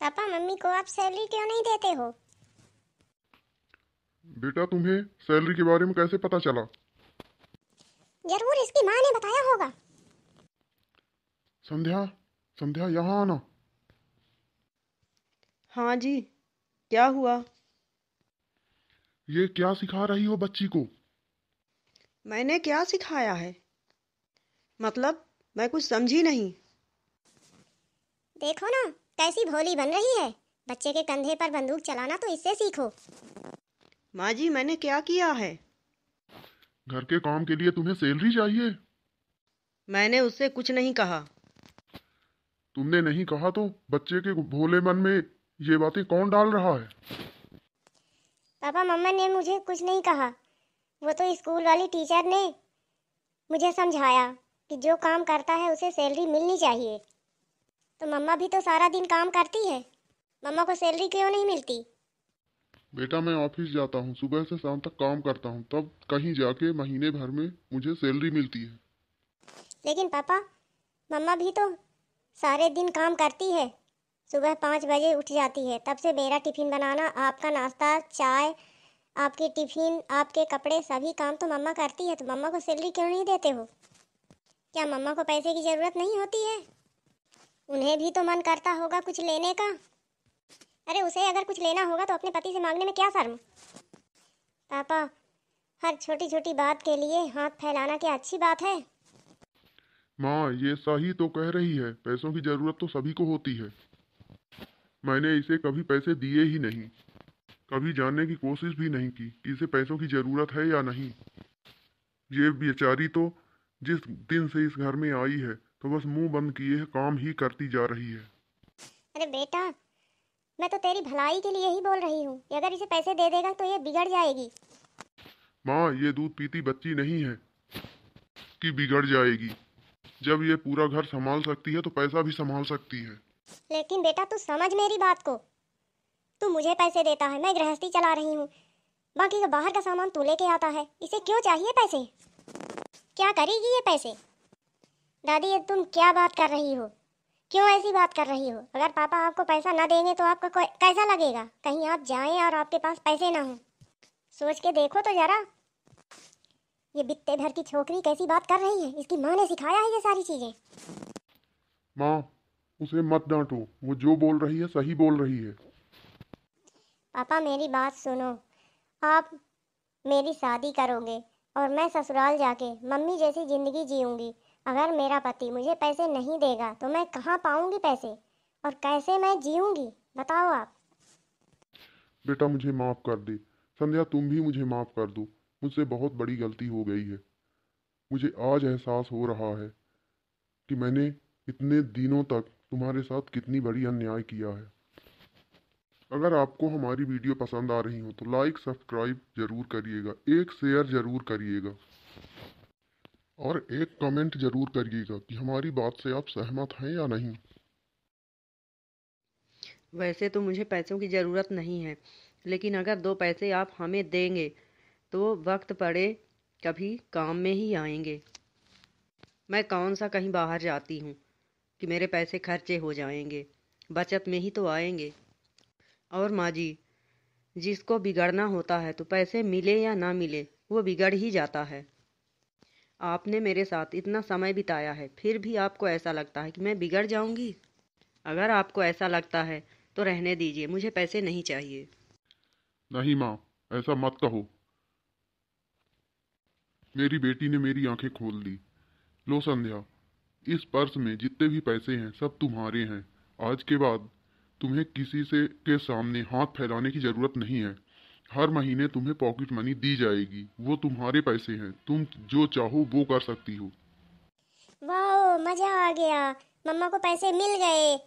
papa mummy को आप salary क्यों नहीं देते हो बेटा तुम्हें सैलरी के बारे में कैसे पता चला जरूर इसकी माँ ने बताया होगा संध्या संध्या यहाँ आना हाँ जी क्या हुआ ये क्या सिखा रही हो बच्ची को मैंने क्या सिखाया है मतलब मैं कुछ समझी नहीं देखो ना कैसी भोली बन रही है बच्चे के कंधे पर बंदूक चलाना तो इससे सीखो माँ जी मैंने क्या किया है घर के काम के लिए तुम्हें सैलरी चाहिए मैंने उससे कुछ नहीं कहा तुमने नहीं कहा तो बच्चे के भोले मन में ये बातें कौन डाल रहा है पापा मम्मा ने मुझे कुछ नहीं कहा वो तो स्कूल वाली टीचर ने मुझे समझाया कि जो काम करता है उसे सैलरी मिलनी चाहिए तो मम्मा भी तो सारा दिन काम करती है मम्मा को सैलरी क्यों नहीं मिलती बेटा मैं ऑफिस जाता हूँ सुबह से शाम तक काम करता हूँ तब कहीं जाके महीने भर में मुझे सैलरी मिलती है लेकिन पापा मम्मा भी तो सारे दिन काम करती है सुबह पाँच बजे उठ जाती है तब से मेरा टिफ़िन बनाना आपका नाश्ता चाय आपके टिफ़िन आपके कपड़े सभी काम तो मम्मा करती है तो मम्मा को सैलरी क्यों नहीं देते हो क्या मम्मा को पैसे की ज़रूरत नहीं होती है उन्हें भी तो मन करता होगा कुछ लेने का अरे उसे अगर कुछ लेना होगा तो अपने पति से मांगने में क्या शर्म पापा हर छोटी छोटी बात के लिए हाथ फैलाना क्या अच्छी बात है माँ ये सही तो कह रही है पैसों की जरूरत तो सभी को होती है मैंने इसे कभी पैसे दिए ही नहीं कभी जानने की कोशिश भी नहीं की कि इसे पैसों की जरूरत है या नहीं ये बेचारी तो जिस दिन से इस घर में आई है तो बस मुंह बंद किए काम ही करती जा रही है अरे बेटा मैं तो तेरी भलाई के लिए ही बोल रही हूँ अगर इसे पैसे दे देगा तो ये बिगड़ जाएगी माँ ये दूध पीती बच्ची नहीं है कि बिगड़ जाएगी जब ये पूरा घर संभाल सकती है तो पैसा भी संभाल सकती है लेकिन बेटा तू समझ मेरी बात को तू मुझे पैसे देता है मैं गृहस्थी चला रही हूँ बाकी का बाहर का सामान तू लेके आता है इसे क्यों चाहिए पैसे क्या करेगी ये पैसे दादी ये तुम क्या बात कर रही हो क्यों ऐसी बात कर रही हो अगर पापा आपको पैसा ना देंगे तो आपका कैसा लगेगा कहीं आप जाएं और आपके पास पैसे ना हों सोच के देखो तो जरा ये बित्ते भर की छोकरी कैसी बात कर रही है इसकी माँ ने सिखाया है ये सारी चीजें माँ उसे मत डांटो वो जो बोल रही है सही बोल रही है पापा मेरी बात सुनो आप मेरी शादी करोगे और मैं ससुराल जाके मम्मी जैसी ज़िंदगी जीऊँगी अगर मेरा पति मुझे पैसे नहीं देगा तो मैं कहाँ पाऊंगी पैसे और कैसे मैं जीऊंगी बताओ आप बेटा मुझे माफ़ कर दे संध्या तुम भी मुझे माफ़ कर दो मुझसे बहुत बड़ी गलती हो गई है मुझे आज एहसास हो रहा है कि मैंने इतने दिनों तक तुम्हारे साथ कितनी बड़ी अन्याय किया है अगर आपको हमारी वीडियो पसंद आ रही हो तो लाइक सब्सक्राइब जरूर करिएगा एक शेयर जरूर करिएगा और एक कमेंट ज़रूर करिएगा कि हमारी बात से आप सहमत हैं या नहीं वैसे तो मुझे पैसों की ज़रूरत नहीं है लेकिन अगर दो पैसे आप हमें देंगे तो वक्त पड़े कभी काम में ही आएंगे मैं कौन सा कहीं बाहर जाती हूँ कि मेरे पैसे खर्चे हो जाएंगे बचत में ही तो आएंगे और माँ जी जिसको बिगड़ना होता है तो पैसे मिले या ना मिले वो बिगड़ ही जाता है आपने मेरे साथ इतना समय बिताया है फिर भी आपको ऐसा लगता है कि मैं बिगड़ जाऊंगी अगर आपको ऐसा लगता है तो रहने दीजिए मुझे पैसे नहीं चाहिए नहीं माँ ऐसा मत कहो मेरी बेटी ने मेरी आंखें खोल दी लो संध्या इस पर्स में जितने भी पैसे हैं सब तुम्हारे हैं आज के बाद तुम्हें किसी से के सामने हाथ फैलाने की जरूरत नहीं है हर महीने तुम्हें पॉकेट मनी दी जाएगी वो तुम्हारे पैसे हैं तुम जो चाहो वो कर सकती हो वाह मजा आ गया मम्मा को पैसे मिल गए